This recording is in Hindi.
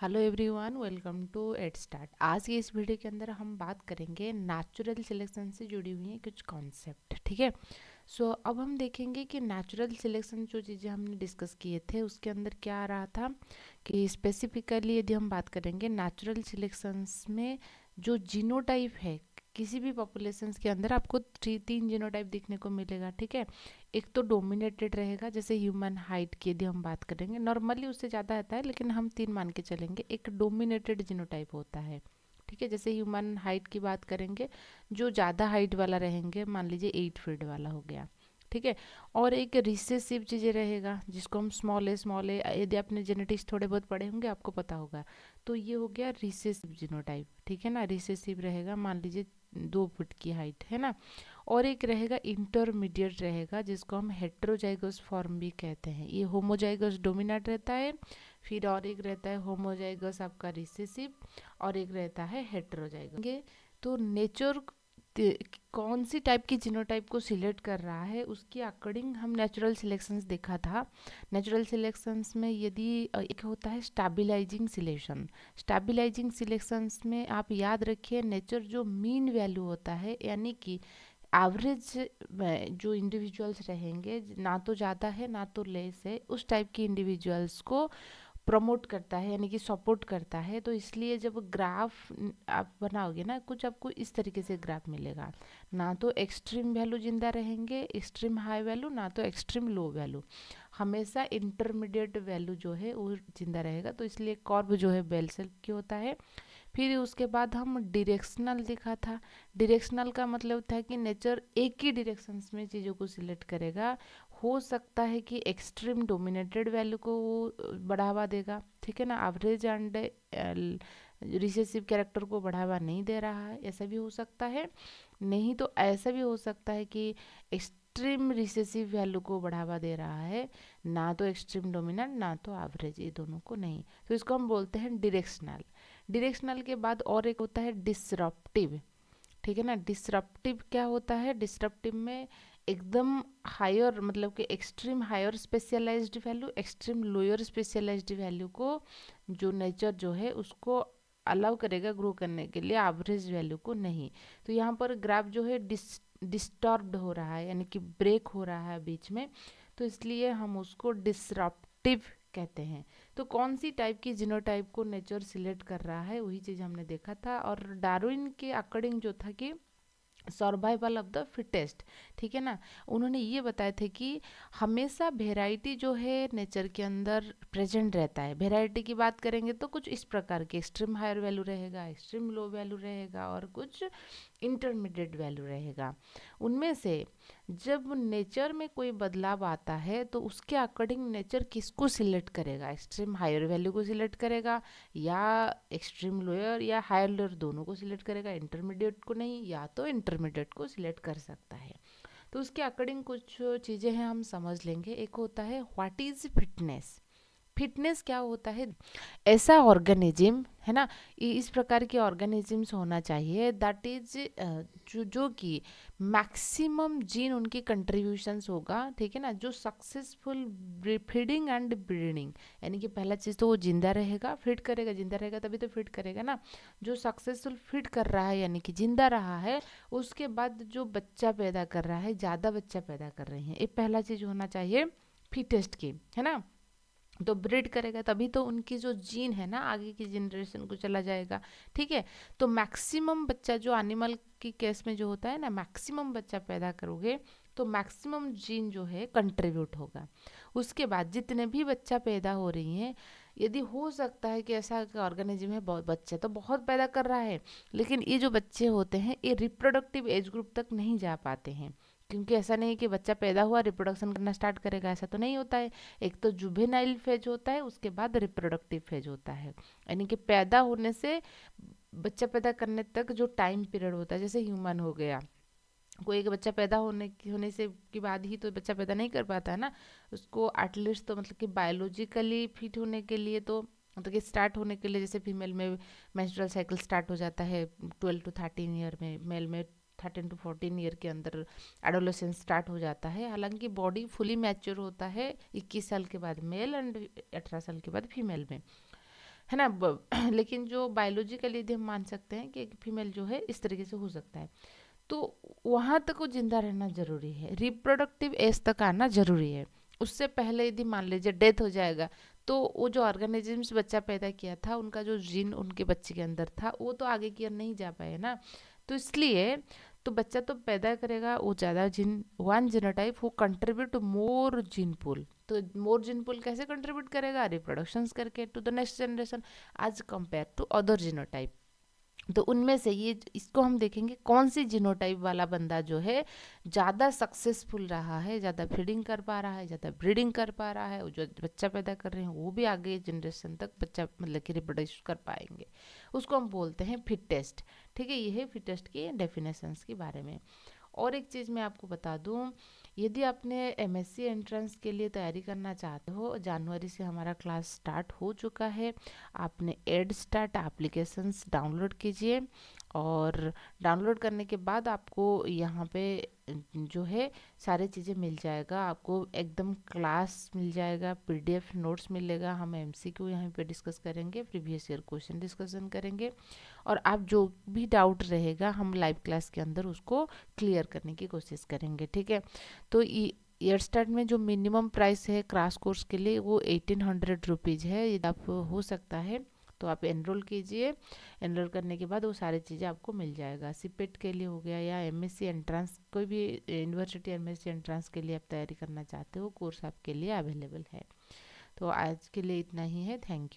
hello everyone welcome to at start आज के इस वीडियो के अंदर हम बात करेंगे नेचुरल सिलेक्शन से जुड़ी हुई हैं कुछ कॉन्सेप्ट ठीक है सो so, अब हम देखेंगे कि नेचुरल सिलेक्शन जो चीज़ें हमने डिस्कस किए थे उसके अंदर क्या आ रहा था कि स्पेसिफिकली यदि हम बात करेंगे नेचुरल सिलेक्शंस में जो जीनोटाइप है किसी भी पॉपुलेशन के अंदर आपको थ्री तीन जीनोटाइप देखने को मिलेगा ठीक है एक तो डोमिनेटेड रहेगा जैसे ह्यूमन हाइट की यदि हम बात करेंगे नॉर्मली उससे ज़्यादा आता है लेकिन हम तीन मान के चलेंगे एक डोमिनेटेड जीनोटाइप होता है ठीक है जैसे ह्यूमन हाइट की बात करेंगे जो ज़्यादा हाइट वाला रहेंगे मान लीजिए एट फीट वाला हो गया ठीक है और एक रिसेसिव चीज़ें रहेगा जिसको हम स्मॉल ए स्मॉल ए यदि आपने जेनेटिक्स थोड़े बहुत पढ़े होंगे आपको पता होगा तो ये हो गया रिसेसिव जीनोटाइप ठीक है ना रिसेसिव रहेगा मान लीजिए दो फुट की हाइट है ना और एक रहेगा इंटरमीडिएट रहेगा जिसको हम हेट्रोजाइगस फॉर्म भी कहते हैं ये होमोजाइगस डोमिनेट रहता है फिर और एक रहता है होमोजाइगस आपका रिसेसिव और एक रहता है हेट्रोजाइगस तो नेचर कौन सी टाइप की जीनोटाइप को सिलेक्ट कर रहा है उसके अकॉर्डिंग हम नेचुरल सिलेक्शंस देखा था नेचुरल सिलेक्शंस में यदि एक होता है स्टेबलाइजिंग सिलेक्शन स्टेबलाइजिंग सिलेक्शंस में आप याद रखिए नेचर जो मीन वैल्यू होता है यानी कि एवरेज जो इंडिविजुअल्स रहेंगे ना तो ज़्यादा है ना तो लेस है उस टाइप के इंडिविजुअल्स को प्रमोट करता है यानी कि सपोर्ट करता है तो इसलिए जब ग्राफ आप बनाओगे ना कुछ आपको इस तरीके से ग्राफ मिलेगा ना तो एक्सट्रीम वैल्यू ज़िंदा रहेंगे एक्सट्रीम हाई वैल्यू ना तो एक्सट्रीम लो वैल्यू हमेशा इंटरमीडिएट वैल्यू जो है वो ज़िंदा रहेगा तो इसलिए कॉर्ब जो है बेल सेल क्यों होता है फिर उसके बाद हम डिरेक्शनल देखा था डिरेक्शनल का मतलब था कि नेचर एक ही डिरेक्शंस में चीज़ों को सिलेक्ट करेगा हो सकता है कि एक्सट्रीम डोमिनेटेड वैल्यू को वो बढ़ावा देगा ठीक है ना एवरेज एंड रिसेसिव कैरेक्टर को बढ़ावा नहीं दे रहा है ऐसा भी हो सकता है नहीं तो ऐसा भी हो सकता है कि एक्सट्रीम रिसेसिव वैल्यू को बढ़ावा दे रहा है ना तो एक्सट्रीम डोमिनेंट ना तो एवरेज ये दोनों को नहीं तो इसको हम बोलते हैं डिरेक्शनल डिरेक्शनल के बाद और एक होता है डिसरप्टिव ठीक है ना डिसरप्टिव क्या होता है डिसरप्टिव में एकदम हायर मतलब कि extreme higher specialized value extreme lower specialized value को जो नेचर जो है उसको अलाउ करेगा ग्रो करने के लिए एवरेज वैल्यू को नहीं तो यहाँ पर ग्राफ जो है डिस डिस्टर्ब्ड हो रहा है यानी कि ब्रेक हो रहा है बीच में तो इसलिए हम उसको डिसरप्टिव कहते हैं तो कौन सी टाइप की जीनोटाइप को नेचर सिलेक्ट कर रहा है वही चीज़ हमने देखा था और डार्विन के अकॉर्डिंग जो था कि सर्वाइवल ऑफ द फिटेस्ट ठीक है ना उन्होंने ये बताए थे कि हमेशा वेराइटी जो है नेचर के अंदर प्रेजेंट रहता है वेराइटी की बात करेंगे तो कुछ इस प्रकार के एक्सट्रीम हायर वैल्यू रहेगा एक्सट्रीम लो वैल्यू रहेगा और कुछ इंटरमीडिएट वैल्यू रहेगा उनमें से जब नेचर में कोई बदलाव आता है तो उसके अकॉर्डिंग नेचर किसको सिलेक्ट करेगा एक्सट्रीम हायर वैल्यू को सिलेक्ट करेगा या एक्सट्रीम लोअर या हायर लोअर दोनों को सिलेक्ट करेगा इंटरमीडिएट को नहीं या तो इंटरमीडिएट को सिलेक्ट कर सकता है तो उसके अकॉर्डिंग कुछ चीज़ें हैं हम समझ लेंगे एक होता है व्हाट इज़ फिटनेस फिटनेस क्या होता है ऐसा ऑर्गेनिज्म है ना इस प्रकार के ऑर्गेनिजम्स होना चाहिए दैट इज जो जो कि मैक्सिमम जीन उनकी कंट्रीब्यूशंस होगा ठीक है ना जो सक्सेसफुल फीडिंग एंड ब्रीडिंग यानी कि पहला चीज़ तो वो जिंदा रहेगा फिट करेगा जिंदा रहेगा तभी तो फिट करेगा ना जो सक्सेसफुल फिट कर रहा है यानी कि जिंदा रहा है उसके बाद जो बच्चा पैदा कर रहा है ज़्यादा बच्चा पैदा कर रहे हैं ये पहला चीज़ होना चाहिए फिटेस्ट की है ना तो ब्रिड करेगा तभी तो उनकी जो जीन है ना आगे की जनरेशन को चला जाएगा ठीक है तो मैक्सिमम बच्चा जो एनिमल की केस में जो होता है ना मैक्सिमम बच्चा पैदा करोगे तो मैक्सिमम जीन जो है कंट्रीब्यूट होगा उसके बाद जितने भी बच्चा पैदा हो रही हैं यदि हो सकता है कि ऐसा ऑर्गेनिज्म है बहुत बच्चे तो बहुत पैदा कर रहा है लेकिन ये जो बच्चे होते हैं ये रिप्रोडक्टिव एज ग्रुप तक नहीं जा पाते हैं क्योंकि ऐसा नहीं कि बच्चा पैदा हुआ रिप्रोडक्शन करना स्टार्ट करेगा ऐसा तो नहीं होता है एक तो जुबेनाइल फेज होता है उसके बाद रिप्रोडक्टिव फेज होता है यानी कि पैदा होने से बच्चा पैदा करने तक जो टाइम पीरियड होता है जैसे ह्यूमन हो गया कोई एक बच्चा पैदा होने की होने से के बाद ही तो बच्चा पैदा नहीं कर पाता है ना उसको एटलीस्ट तो मतलब कि बायोलॉजिकली फिट होने के लिए तो मतलब कि स्टार्ट होने के लिए जैसे फीमेल में मेंस्ट्रुअल साइकिल स्टार्ट हो जाता है ट्वेल्व टू थर्टीन ईयर में मेल में थर्टीन टू फोर्टीन ईयर के अंदर एडोलेसन स्टार्ट हो जाता है हालांकि बॉडी फुली मैच्योर होता है इक्कीस साल के बाद मेल एंड अठारह साल के बाद फीमेल में है ना लेकिन जो बायोलॉजिकली यदि हम मान सकते हैं कि एक फीमेल जो है इस तरीके से हो सकता है तो वहाँ तक वो जिंदा रहना ज़रूरी है रिप्रोडक्टिव एज तक आना ज़रूरी है उससे पहले यदि मान लीजिए डेथ हो जाएगा तो वो जो ऑर्गेनिजम्स बच्चा पैदा किया था उनका जो जीन उनके बच्चे के अंदर था वो तो आगे की ओर नहीं जा पाए ना तो इसलिए तो बच्चा तो पैदा करेगा वो ज़्यादा जिन one genotype who contribute more gene pool तो मोर जिन पुल कैसे कंट्रीब्यूट करेगा रिप्रोडक्शंस करके to the next generation as compare to other genotype तो उनमें से ये इसको हम देखेंगे कौन सी जीनोटाइप वाला बंदा जो है ज़्यादा सक्सेसफुल रहा है ज़्यादा फीडिंग कर पा रहा है ज़्यादा ब्रीडिंग कर पा रहा है जो बच्चा पैदा कर रहे हैं वो भी आगे जनरेशन तक बच्चा मतलब कि रिप्रोड्यूस कर पाएंगे उसको हम बोलते हैं फिट टेस्ट ठीक है ये है फिट टेस्ट की डेफिनेशंस के बारे में और एक चीज़ मैं आपको बता दूँ यदि आपने सी एंट्रेंस के लिए तैयारी करना चाहते हो जनवरी से हमारा क्लास स्टार्ट हो चुका है आपने एड स्टार्ट एप्लीकेशंस डाउनलोड कीजिए और डाउनलोड करने के बाद आपको यहाँ पे जो है सारे चीज़ें मिल जाएगा आपको एकदम क्लास मिल जाएगा पीडीएफ नोट्स मिलेगा हम एमसीक्यू यहाँ पे डिस्कस करेंगे प्रीवियस ईयर क्वेश्चन डिस्कशन करेंगे और आप जो भी डाउट रहेगा हम लाइव क्लास के अंदर उसको क्लियर करने की कोशिश करेंगे ठीक है तो ईयर स्टार्ट में जो मिनिमम प्राइस है क्रास कोर्स के लिए वो एटीन हंड्रेड रुपीज़ है आप हो सकता है तो आप एनरोल कीजिए एनरोल करने के बाद वो सारी चीज़ें आपको मिल जाएगा सीपेट e के लिए हो गया या एमएससी एंट्रेंस कोई भी यूनिवर्सिटी एमएससी एंट्रेंस के लिए आप तैयारी करना चाहते हो कोर्स आपके लिए अवेलेबल है तो आज के लिए इतना ही है थैंक यू